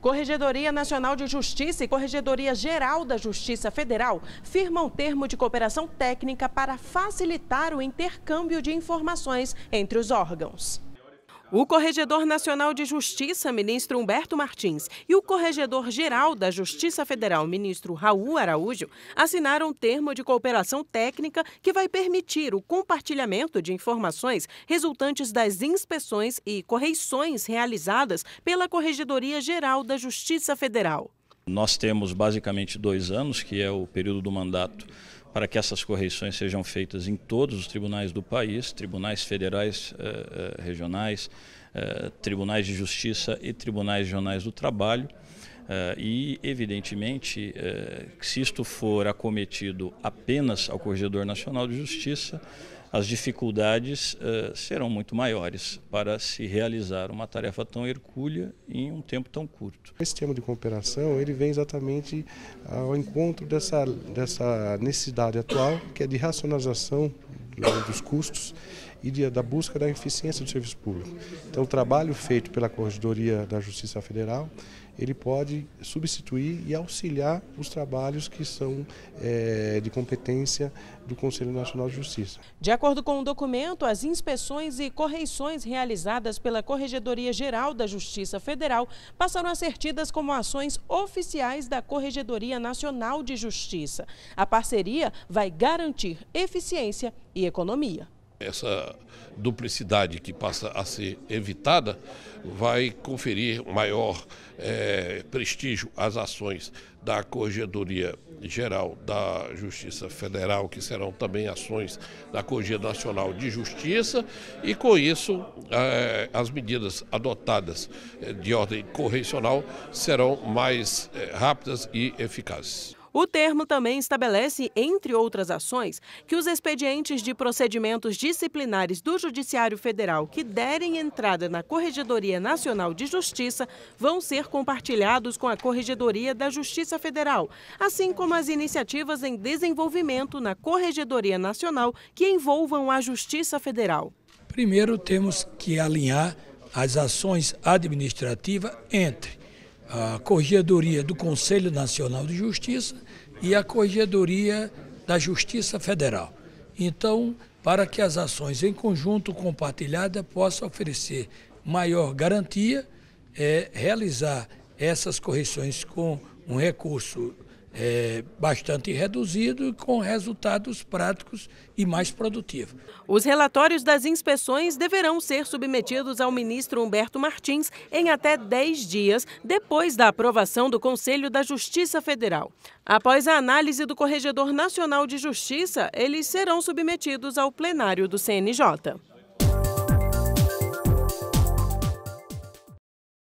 Corregedoria Nacional de Justiça e Corregedoria Geral da Justiça Federal firmam termo de cooperação técnica para facilitar o intercâmbio de informações entre os órgãos. O Corregedor Nacional de Justiça, ministro Humberto Martins, e o Corregedor-Geral da Justiça Federal, ministro Raul Araújo, assinaram um termo de cooperação técnica que vai permitir o compartilhamento de informações resultantes das inspeções e correições realizadas pela Corregedoria Geral da Justiça Federal. Nós temos basicamente dois anos, que é o período do mandato, para que essas correções sejam feitas em todos os tribunais do país, tribunais federais, eh, eh regionais, eh, tribunais de justiça e tribunais regionais do trabalho. Uh, e, evidentemente, uh, se isto for acometido apenas ao Corregedor Nacional de Justiça, as dificuldades uh, serão muito maiores para se realizar uma tarefa tão hercúlea em um tempo tão curto. Esse tema de cooperação ele vem exatamente ao encontro dessa, dessa necessidade atual, que é de racionalização né, dos custos e de, da busca da eficiência do serviço público. Então, o trabalho feito pela Corregedoria da Justiça Federal, ele pode substituir e auxiliar os trabalhos que são é, de competência do Conselho Nacional de Justiça. De acordo com o documento, as inspeções e correições realizadas pela Corregedoria Geral da Justiça Federal passaram a ser tidas como ações oficiais da Corregedoria Nacional de Justiça. A parceria vai garantir eficiência e economia essa duplicidade que passa a ser evitada vai conferir maior é, prestígio às ações da Corregedoria Geral da Justiça Federal, que serão também ações da Corregedoria Nacional de Justiça, e com isso é, as medidas adotadas eh, de ordem correcional serão mais é, rápidas e eficazes. O termo também estabelece, entre outras ações, que os expedientes de procedimentos disciplinares do Judiciário Federal que derem entrada na Corregedoria Nacional de Justiça vão ser compartilhados com a Corregedoria da Justiça Federal, assim como as iniciativas em desenvolvimento na Corregedoria Nacional que envolvam a Justiça Federal. Primeiro, temos que alinhar as ações administrativas entre a Corregedoria do Conselho Nacional de Justiça e a Corregedoria da Justiça Federal. Então, para que as ações em conjunto compartilhada possam oferecer maior garantia, é realizar essas correções com um recurso é, bastante reduzido com resultados práticos e mais produtivos. Os relatórios das inspeções deverão ser submetidos ao ministro Humberto Martins em até 10 dias depois da aprovação do Conselho da Justiça Federal. Após a análise do Corregedor Nacional de Justiça, eles serão submetidos ao plenário do CNJ.